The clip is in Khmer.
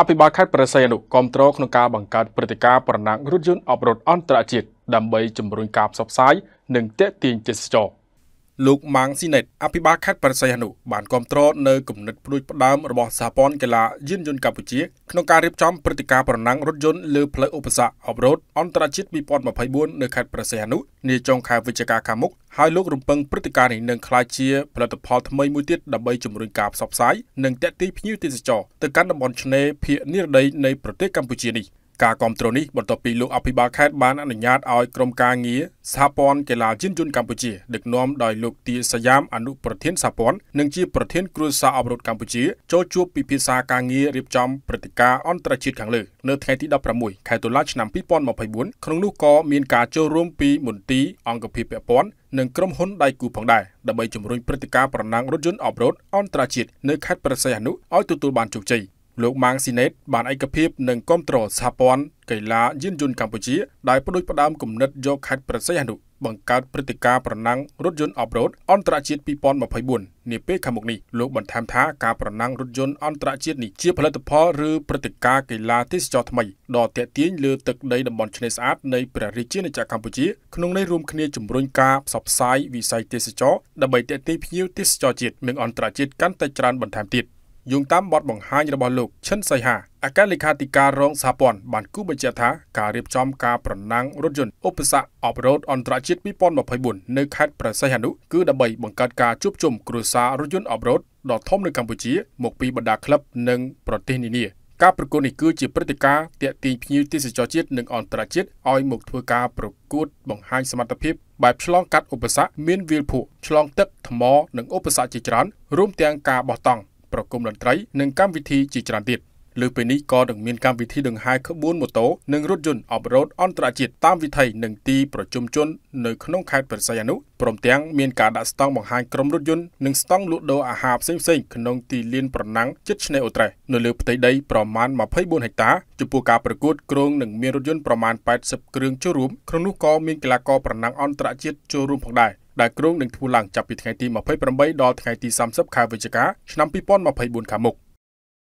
អភិបាលខេត្តប្រស័យអនុគាំទ្រក្នុងការបង្កើតព្រឹត្តិការណ៍ប្រណាំងរថយន្តអបរត់អន្តរជាតិដើម្បីជំរុញការផ្សព្វផ្សាយនិងទាក់ទាញទេសចរណ៍លោកម៉ាងស៊ីណេតអភិបាលខេត្តប្រសិទ្ធនុបានគ្រប់គ្រងនៅគណិតព្រួយផ្ដើមរបស់សហព័ន្ធកីឡាយានយន្តកម្ពុជាក្នុងការរៀបចំព្រឹត្តិការណ៍ប្រណាំងរថយន្តលើផ្លូវឧបសគ្គ Off-road អន្តរជាតិ2024នៅខេត្តប្រសិទ្ធនុនាចុងខែវិច្ឆិកាខាងមុខហើយលោករំពឹងព្រឹត្តិការណ៍នេះនឹងក្លាយជាផលិតផលថ្មីមួយទៀតដើម្បីជំរុញការផ្សព្វផ្សាយនិងទាក់ទាញភ្ញៀវទេសចរទៅកាន់តំបន់ឆ្នេរភាគនិរតីនៃប្រទេសកម្ពុជានេះ។ការគ្រប់គ្រងនេះបន្ទាប់ពីលោកអភិបាលខេត្តបានអនុញ្ញាតឲ្យក្រុមការងារសហព័ន្ធកីឡាយានយន្តកម្ពុជាដឹកនាំដោយលោកទាសយ៉ាមអនុប្រធានសហព័ន្ធនិងជាប្រធានគ្រួសារអប់រំកម្ពុជាចូលជួបពិភាក្សាការងាររៀបចំព្រឹត្តិការណ៍អន្តរជាតិខាងលើនៅថ្ងៃទី16ខែតុលាឆ្នាំ2024ក្នុងនោះក៏មានការចូលរួមពី មន្ទីរអង្គភាពពាក់ព័ន្ធនិងក្រុមហ៊ុនដៃគូផងដែរដើម្បីជំរុញព្រឹត្តិការណ៍ប្រណាំងរថយន្តអបរ៉ូតអន្តរជាតិនៅខេត្តព្រះសីហនុឲ្យទទួលបានជោគជ័យលោកម៉ាងស៊ីណេត បានឯកភាពនិងគ្រប់គ្រងសហព័ន្ធកីឡាយានយន្តកម្ពុជាដែលផ្ដួចផ្ដើមគំនិតយកខេត្តប្រសិទ្ធអនុបង្កើតព្រឹត្តិការណ៍ប្រណាំងរថយន្ត Off-road អន្តរជាតិ2024នាពេលខាងមុខនេះលោកបន្ថែមថាការប្រណាំងរថយន្តអន្តរជាតិនេះជាផលិតផលឬព្រឹត្តិការណ៍កីឡាទេសចរថ្មីដ៏ទាក់ទាញលើទឹកដីតំបន់ឆ្នេរស្អាត នៃព្រះរាជាណាចក្រកម្ពុជាក្នុងនេះរួមគ្នាជំរុញការផ្សព្វផ្សាយវិស័យទេសចរដើម្បីទាក់ទាញភ្ញៀវទេសចរជាតិនិងអន្តរជាតិកាន់តែច្រើនបន្ថែមទៀត។យោងតាមបទបង្ហាញរបស់លោកឈិនសៃហាអគ្គលេខាធិការរងសហព័ន្ធបានគូបញ្ជាក់ថាការរៀបចំការប្រណាំងរថយន្តឧបសគ្គអបរោតអន្តរជាតិ2024នៅខេត្តប្រស័យហនុគឺដើម្បីបង្កើតការជួបជុំគ្រួសាររថយន្តអបរោតដ៏ធំនៅកម្ពុជាមកពីបណ្ដាក្លឹបនិងប្រទេសនានាការប្រកួតនេះគឺជាព្រឹត្តិការណ៍ទាក់ទាញភ្ញៀវទេសចរជាតិនិងអន្តរជាតិឲ្យមកធ្វើការប្រកួត បង្ហាញ សមត្ថភាពបែបឆ្លងកាត់ឧបសគ្គមានវាលភក់ឆ្លងទឹកថ្មនិងឧបសគ្គជាច្រើនរួមទាំងការបោះតង់ប្រគំតន្ត្រីនិងកម្មវិធីជាច្រើនទៀតលើពេលនេះក៏នឹងមានកម្មវិធីដង្ហែខបួនម៉ូតូនិងរថយន្តអបរ៉ូតអន្តរជាតិតាមវិថីនិងទីប្រជុំជននៅក្នុងខេត្តព្រះសីហនុព្រមទាំងមានការដាក់ស្តង់បង្ហាញក្រុមរថយន្តនិងស្តង់លក់ដូរអាហារផ្សេងៗក្នុងទីលានប្រណាំងជិតឆ្នេរអូត្រេសនៅលើផ្ទៃដីប្រមាណ24ហិកតាចំពោះការប្រកួតគ្រងនឹងមានរថយន្តប្រមាណ80គ្រឿងចូលរួម ក្នុងនោះក៏មានកីឡាករប្រណាំងអន្តរជាតិចូលរួមផងដែរ។ដែលគ្រោងនឹងធ្វើឡើងចាប់ពីថ្ងៃទី28ដល់ថ្ងៃទី30ខែវិច្ឆិកាឆ្នាំ2024ខាងមុខ។